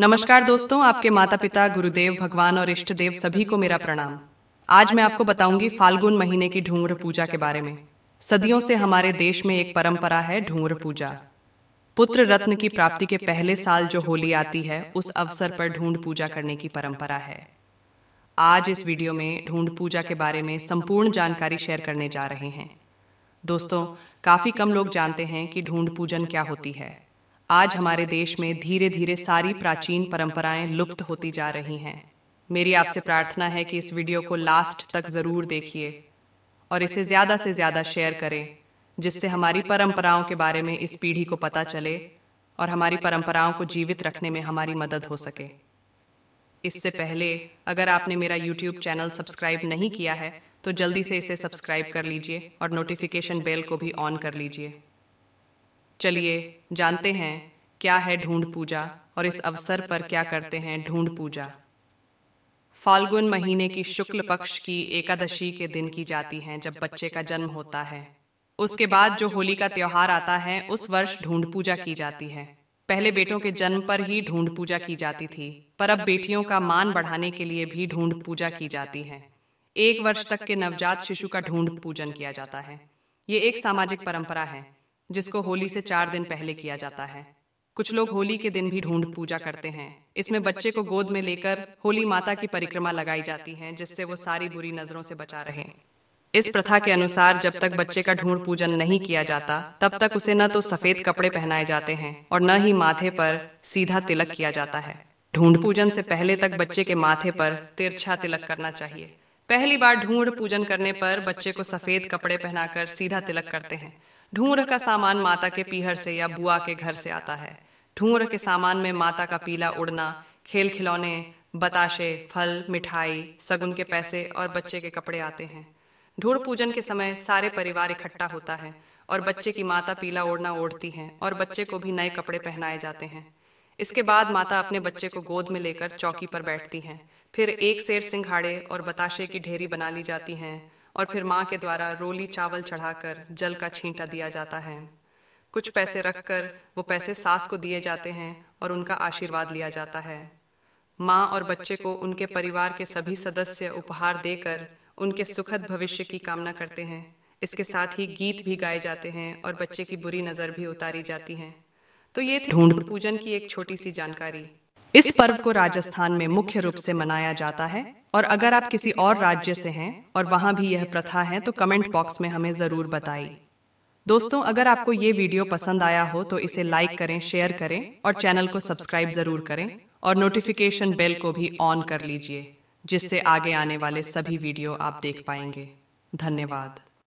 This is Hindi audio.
नमस्कार दोस्तों आपके माता पिता गुरुदेव भगवान और इष्ट देव सभी को मेरा प्रणाम आज मैं आपको बताऊंगी फाल्गुन महीने की ढूंढ पूजा के बारे में सदियों से हमारे देश में एक परंपरा है ढूंढ पूजा पुत्र रत्न की प्राप्ति के पहले साल जो होली आती है उस अवसर पर ढूंढ पूजा करने की परंपरा है आज इस वीडियो में ढूंढ पूजा के बारे में संपूर्ण जानकारी शेयर करने जा रहे हैं दोस्तों काफी कम लोग जानते हैं कि ढूंढ पूजन क्या होती है आज हमारे देश में धीरे धीरे सारी प्राचीन परंपराएं लुप्त होती जा रही हैं मेरी आपसे प्रार्थना है कि इस वीडियो को लास्ट तक ज़रूर देखिए और इसे ज़्यादा से ज़्यादा शेयर करें जिससे हमारी परंपराओं के बारे में इस पीढ़ी को पता चले और हमारी परंपराओं को जीवित रखने में हमारी मदद हो सके इससे पहले अगर आपने मेरा यूट्यूब चैनल सब्सक्राइब नहीं किया है तो जल्दी से इसे सब्सक्राइब कर लीजिए और नोटिफिकेशन बेल को भी ऑन कर लीजिए चलिए जानते हैं क्या है ढूंढ पूजा और इस अवसर पर क्या करते हैं ढूंढ पूजा फाल्गुन महीने की शुक्ल पक्ष की एकादशी के दिन की जाती है जब बच्चे का जन्म होता है उसके बाद जो होली का त्योहार आता है उस वर्ष ढूंढ पूजा की जाती है पहले बेटों के जन्म पर ही ढूंढ पूजा की जाती थी पर अब बेटियों का मान बढ़ाने के लिए भी ढूंढ पूजा की जाती है एक वर्ष तक के नवजात शिशु का ढूंढ पूजन किया जाता है ये एक सामाजिक परंपरा है जिसको होली से चार दिन पहले किया जाता है कुछ लोग होली के दिन भी ढूंढ पूजा करते हैं इसमें बच्चे को गोद में लेकर होली माता की परिक्रमा लगाई जाती है जिससे वो सारी बुरी नजरों से बचा रहे इस प्रथा के अनुसार जब तक बच्चे का ढूंढ पूजन नहीं किया जाता तब तक उसे न तो सफेद कपड़े पहनाए जाते हैं और न ही माथे पर सीधा तिलक किया जाता है ढूंढ पूजन से पहले तक बच्चे के माथे पर तिरछा तिलक करना चाहिए पहली बार ढूंढ पूजन करने पर बच्चे को सफेद कपड़े पहनाकर सीधा तिलक करते हैं ढूंढ का सामान माता के पीहर से या बुआ के घर से आता है ढूंढ के सामान में माता का पीला उड़ना खेल खिलौने बताशे फल मिठाई सगुन के पैसे और बच्चे के कपड़े आते हैं ढूंढ पूजन के समय सारे परिवार इकट्ठा होता है और बच्चे की माता पीला ओढ़ना ओढ़ती हैं और बच्चे को भी नए कपड़े पहनाए जाते हैं इसके बाद माता अपने बच्चे को गोद में लेकर चौकी पर बैठती हैं फिर एक शेर सिंघाड़े और बताशे की ढेरी बना ली जाती हैं और फिर माँ के द्वारा रोली चावल चढ़ाकर जल का छींटा दिया जाता है कुछ पैसे रखकर वो पैसे सास को दिए जाते हैं और उनका आशीर्वाद लिया जाता है माँ और बच्चे को उनके परिवार के सभी सदस्य उपहार देकर उनके सुखद भविष्य की कामना करते हैं इसके साथ ही गीत भी गाए जाते हैं और बच्चे की बुरी नज़र भी उतारी जाती है तो ये थी पूजन की एक छोटी सी जानकारी इस पर्व को राजस्थान में मुख्य रूप से मनाया जाता है और अगर आप किसी और राज्य से हैं और वहां भी यह प्रथा है तो कमेंट बॉक्स में हमें ज़रूर बताएं। दोस्तों अगर आपको ये वीडियो पसंद आया हो तो इसे लाइक करें शेयर करें और चैनल को सब्सक्राइब ज़रूर करें और नोटिफिकेशन बेल को भी ऑन कर लीजिए जिससे आगे आने वाले सभी वीडियो आप देख पाएंगे धन्यवाद